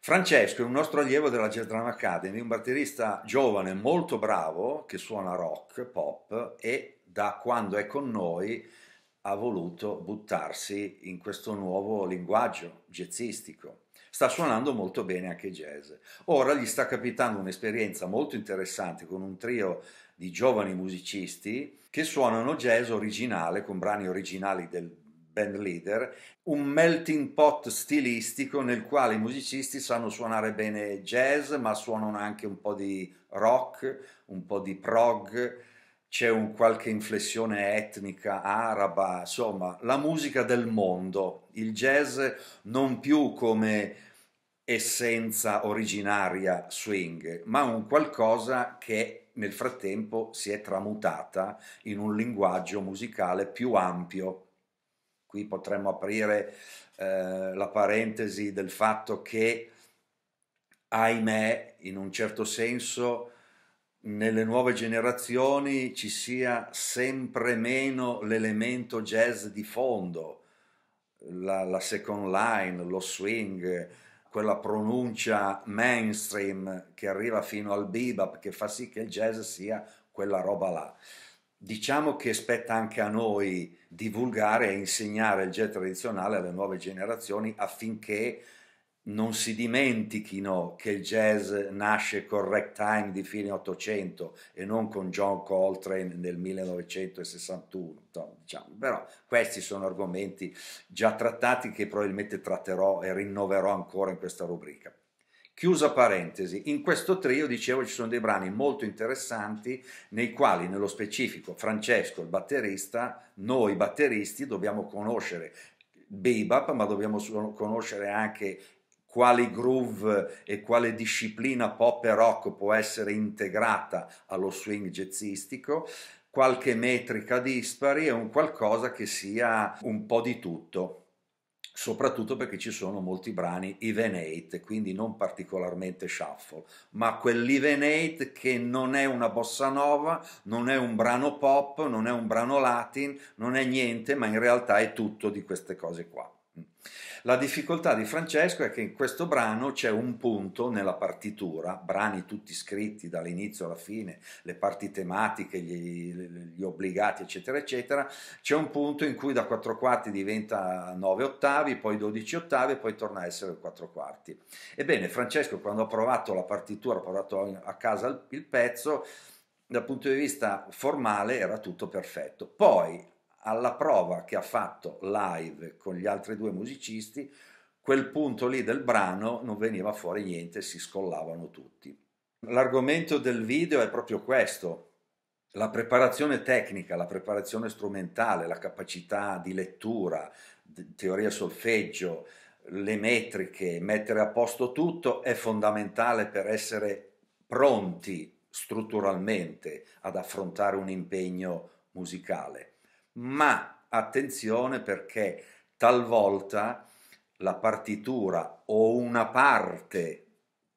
Francesco è un nostro allievo della Jazz Academy, un batterista giovane molto bravo che suona rock, pop e da quando è con noi ha voluto buttarsi in questo nuovo linguaggio jazzistico. Sta suonando molto bene anche jazz. Ora gli sta capitando un'esperienza molto interessante con un trio di giovani musicisti che suonano jazz originale con brani originali del band leader, un melting pot stilistico nel quale i musicisti sanno suonare bene jazz, ma suonano anche un po' di rock, un po' di prog, c'è un qualche inflessione etnica araba, insomma, la musica del mondo, il jazz non più come essenza originaria swing, ma un qualcosa che nel frattempo si è tramutata in un linguaggio musicale più ampio qui potremmo aprire eh, la parentesi del fatto che, ahimè, in un certo senso, nelle nuove generazioni ci sia sempre meno l'elemento jazz di fondo, la, la second line, lo swing, quella pronuncia mainstream che arriva fino al bebop, che fa sì che il jazz sia quella roba là diciamo che spetta anche a noi divulgare e insegnare il jazz tradizionale alle nuove generazioni affinché non si dimentichino che il jazz nasce con Ragtime di fine 800 e non con John Coltrane nel 1961. Diciamo. Però questi sono argomenti già trattati che probabilmente tratterò e rinnoverò ancora in questa rubrica. Chiusa parentesi, in questo trio, dicevo, ci sono dei brani molto interessanti nei quali, nello specifico, Francesco, il batterista, noi batteristi dobbiamo conoscere bebop, ma dobbiamo conoscere anche quale groove e quale disciplina pop e rock può essere integrata allo swing jazzistico, qualche metrica dispari e un qualcosa che sia un po' di tutto soprattutto perché ci sono molti brani even 8, quindi non particolarmente shuffle, ma quell'even 8 che non è una bossa nova, non è un brano pop, non è un brano latin, non è niente, ma in realtà è tutto di queste cose qua. La difficoltà di Francesco è che in questo brano c'è un punto nella partitura, brani tutti scritti dall'inizio alla fine, le parti tematiche, gli, gli obbligati, eccetera, eccetera, c'è un punto in cui da 4 quarti diventa 9 ottavi, poi 12 ottavi e poi torna a essere 4 quarti. Ebbene, Francesco quando ha provato la partitura, ha provato a casa il, il pezzo, dal punto di vista formale era tutto perfetto. Poi alla prova che ha fatto live con gli altri due musicisti, quel punto lì del brano non veniva fuori niente, si scollavano tutti. L'argomento del video è proprio questo, la preparazione tecnica, la preparazione strumentale, la capacità di lettura, teoria solfeggio, le metriche, mettere a posto tutto è fondamentale per essere pronti strutturalmente ad affrontare un impegno musicale ma attenzione perché talvolta la partitura o una parte,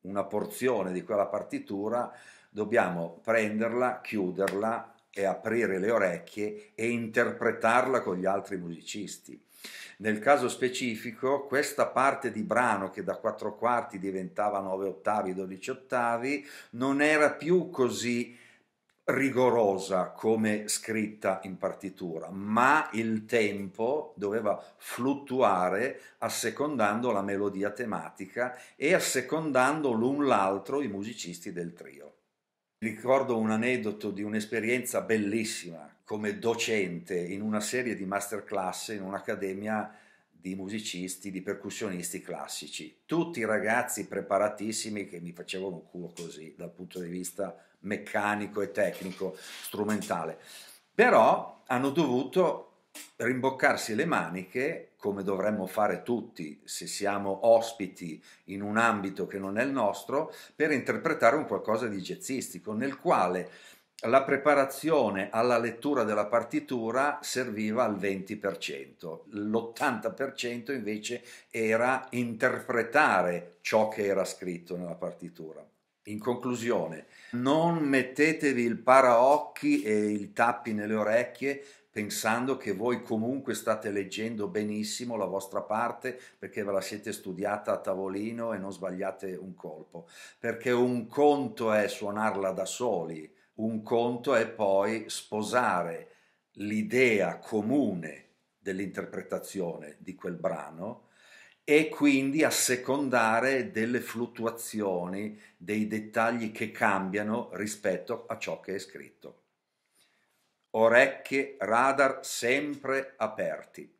una porzione di quella partitura, dobbiamo prenderla, chiuderla e aprire le orecchie e interpretarla con gli altri musicisti. Nel caso specifico, questa parte di brano che da quattro quarti diventava nove ottavi, dodici ottavi, non era più così rigorosa come scritta in partitura, ma il tempo doveva fluttuare assecondando la melodia tematica e assecondando l'un l'altro i musicisti del trio. Ricordo un aneddoto di un'esperienza bellissima come docente in una serie di masterclass in un'accademia di musicisti, di percussionisti classici, tutti ragazzi preparatissimi che mi facevano un culo così dal punto di vista meccanico e tecnico, strumentale. Però hanno dovuto rimboccarsi le maniche, come dovremmo fare tutti se siamo ospiti in un ambito che non è il nostro, per interpretare un qualcosa di jazzistico, nel quale la preparazione alla lettura della partitura serviva al 20%, l'80% invece era interpretare ciò che era scritto nella partitura. In conclusione, non mettetevi il paraocchi e il tappi nelle orecchie pensando che voi comunque state leggendo benissimo la vostra parte perché ve la siete studiata a tavolino e non sbagliate un colpo, perché un conto è suonarla da soli, un conto è poi sposare l'idea comune dell'interpretazione di quel brano e quindi assecondare delle fluttuazioni, dei dettagli che cambiano rispetto a ciò che è scritto. Orecchie, radar sempre aperti.